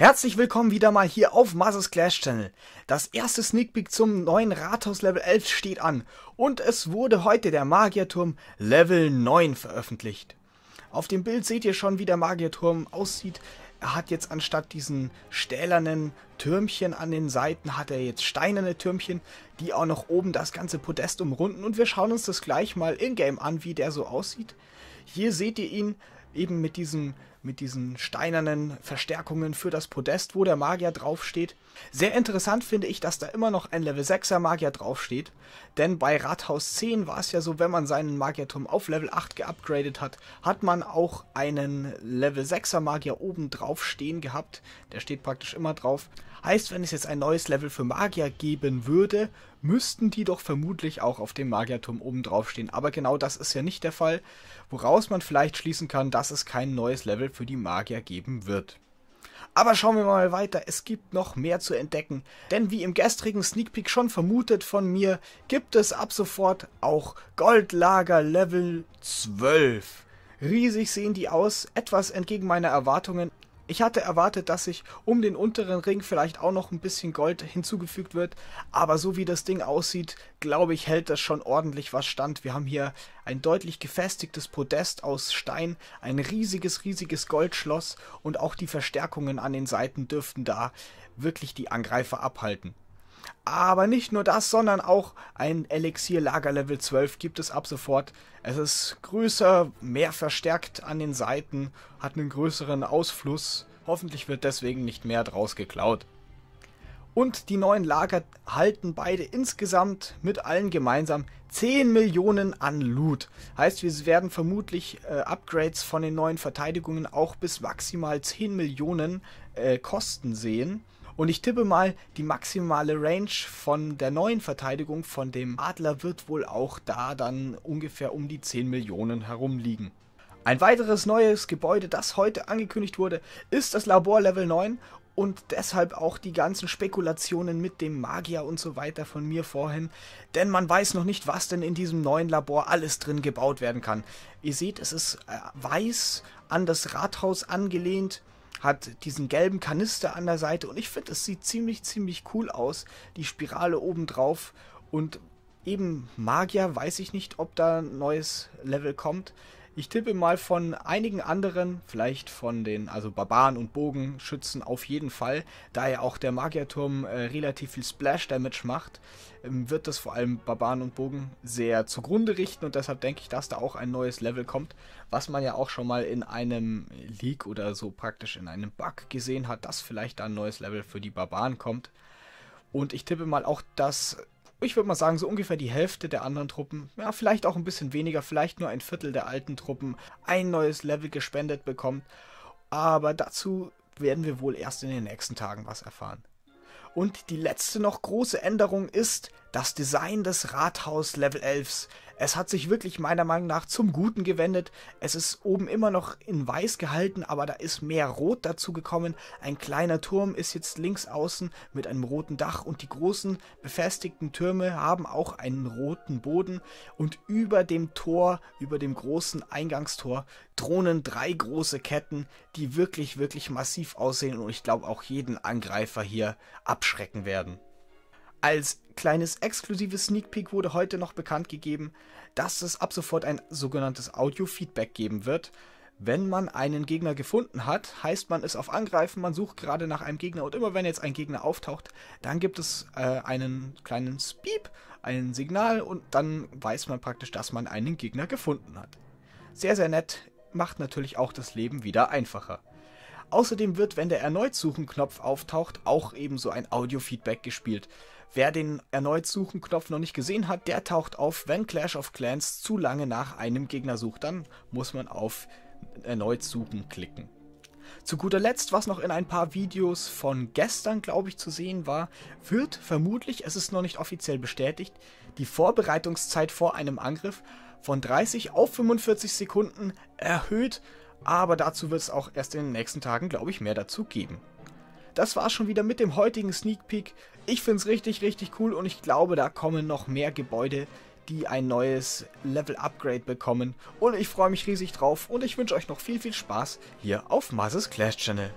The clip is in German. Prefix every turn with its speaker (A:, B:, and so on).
A: Herzlich willkommen wieder mal hier auf Mazes Clash Channel. Das erste Sneak Peek zum neuen Rathaus Level 11 steht an und es wurde heute der Magierturm Level 9 veröffentlicht. Auf dem Bild seht ihr schon, wie der Magierturm aussieht. Er hat jetzt anstatt diesen stählernen Türmchen an den Seiten, hat er jetzt steinerne Türmchen, die auch noch oben das ganze Podest umrunden. Und wir schauen uns das gleich mal in-game an, wie der so aussieht. Hier seht ihr ihn eben mit diesen, mit diesen steinernen Verstärkungen für das Podest, wo der Magier draufsteht. Sehr interessant finde ich, dass da immer noch ein Level 6er Magier draufsteht, denn bei Rathaus 10 war es ja so, wenn man seinen Magierturm auf Level 8 geupgradet hat, hat man auch einen Level 6er Magier oben draufstehen gehabt. Der steht praktisch immer drauf. Heißt, wenn es jetzt ein neues Level für Magier geben würde, müssten die doch vermutlich auch auf dem Magierturm oben draufstehen. Aber genau das ist ja nicht der Fall, woraus man vielleicht schließen kann, dass dass es kein neues Level für die Magier geben wird. Aber schauen wir mal weiter, es gibt noch mehr zu entdecken, denn wie im gestrigen Sneak Peek schon vermutet von mir, gibt es ab sofort auch Goldlager Level 12. Riesig sehen die aus, etwas entgegen meiner Erwartungen, ich hatte erwartet, dass sich um den unteren Ring vielleicht auch noch ein bisschen Gold hinzugefügt wird, aber so wie das Ding aussieht, glaube ich, hält das schon ordentlich was stand. Wir haben hier ein deutlich gefestigtes Podest aus Stein, ein riesiges, riesiges Goldschloss und auch die Verstärkungen an den Seiten dürften da wirklich die Angreifer abhalten. Aber nicht nur das, sondern auch ein Elixier-Lager Level 12 gibt es ab sofort. Es ist größer, mehr verstärkt an den Seiten, hat einen größeren Ausfluss. Hoffentlich wird deswegen nicht mehr draus geklaut. Und die neuen Lager halten beide insgesamt mit allen gemeinsam 10 Millionen an Loot. Heißt, wir werden vermutlich äh, Upgrades von den neuen Verteidigungen auch bis maximal 10 Millionen äh, Kosten sehen. Und ich tippe mal, die maximale Range von der neuen Verteidigung von dem Adler wird wohl auch da dann ungefähr um die 10 Millionen herumliegen. Ein weiteres neues Gebäude, das heute angekündigt wurde, ist das Labor Level 9 und deshalb auch die ganzen Spekulationen mit dem Magier und so weiter von mir vorhin, denn man weiß noch nicht, was denn in diesem neuen Labor alles drin gebaut werden kann. Ihr seht, es ist äh, weiß an das Rathaus angelehnt, hat diesen gelben Kanister an der Seite und ich finde, es sieht ziemlich, ziemlich cool aus. Die Spirale obendrauf und eben Magier, weiß ich nicht, ob da ein neues Level kommt. Ich tippe mal von einigen anderen, vielleicht von den, also Barbaren und Bogenschützen auf jeden Fall, da ja auch der Magierturm äh, relativ viel Splash-Damage macht, ähm, wird das vor allem Barbaren und Bogen sehr zugrunde richten und deshalb denke ich, dass da auch ein neues Level kommt, was man ja auch schon mal in einem Leak oder so praktisch in einem Bug gesehen hat, dass vielleicht da ein neues Level für die Barbaren kommt. Und ich tippe mal auch, dass ich würde mal sagen, so ungefähr die Hälfte der anderen Truppen, ja, vielleicht auch ein bisschen weniger, vielleicht nur ein Viertel der alten Truppen ein neues Level gespendet bekommt. Aber dazu werden wir wohl erst in den nächsten Tagen was erfahren. Und die letzte noch große Änderung ist das Design des Rathaus Level 11s. Es hat sich wirklich meiner Meinung nach zum Guten gewendet. Es ist oben immer noch in weiß gehalten, aber da ist mehr Rot dazu gekommen. Ein kleiner Turm ist jetzt links außen mit einem roten Dach und die großen befestigten Türme haben auch einen roten Boden und über dem Tor, über dem großen Eingangstor drohen drei große Ketten, die wirklich, wirklich massiv aussehen und ich glaube auch jeden Angreifer hier abschrecken werden. Als kleines exklusives Sneak Peek wurde heute noch bekannt gegeben, dass es ab sofort ein sogenanntes Audio-Feedback geben wird. Wenn man einen Gegner gefunden hat, heißt man es auf Angreifen, man sucht gerade nach einem Gegner und immer wenn jetzt ein Gegner auftaucht, dann gibt es äh, einen kleinen Speep, ein Signal und dann weiß man praktisch, dass man einen Gegner gefunden hat. Sehr, sehr nett, macht natürlich auch das Leben wieder einfacher. Außerdem wird, wenn der Erneut-Suchen-Knopf auftaucht, auch ebenso ein Audio-Feedback gespielt. Wer den erneut suchen Knopf noch nicht gesehen hat, der taucht auf, wenn Clash of Clans zu lange nach einem Gegner sucht. Dann muss man auf erneut suchen klicken. Zu guter Letzt, was noch in ein paar Videos von gestern, glaube ich, zu sehen war, wird vermutlich, es ist noch nicht offiziell bestätigt, die Vorbereitungszeit vor einem Angriff von 30 auf 45 Sekunden erhöht, aber dazu wird es auch erst in den nächsten Tagen, glaube ich, mehr dazu geben das war's schon wieder mit dem heutigen Sneak Peek. Ich finde es richtig, richtig cool und ich glaube, da kommen noch mehr Gebäude, die ein neues Level-Upgrade bekommen. Und ich freue mich riesig drauf und ich wünsche euch noch viel, viel Spaß hier auf Mazes Clash Channel.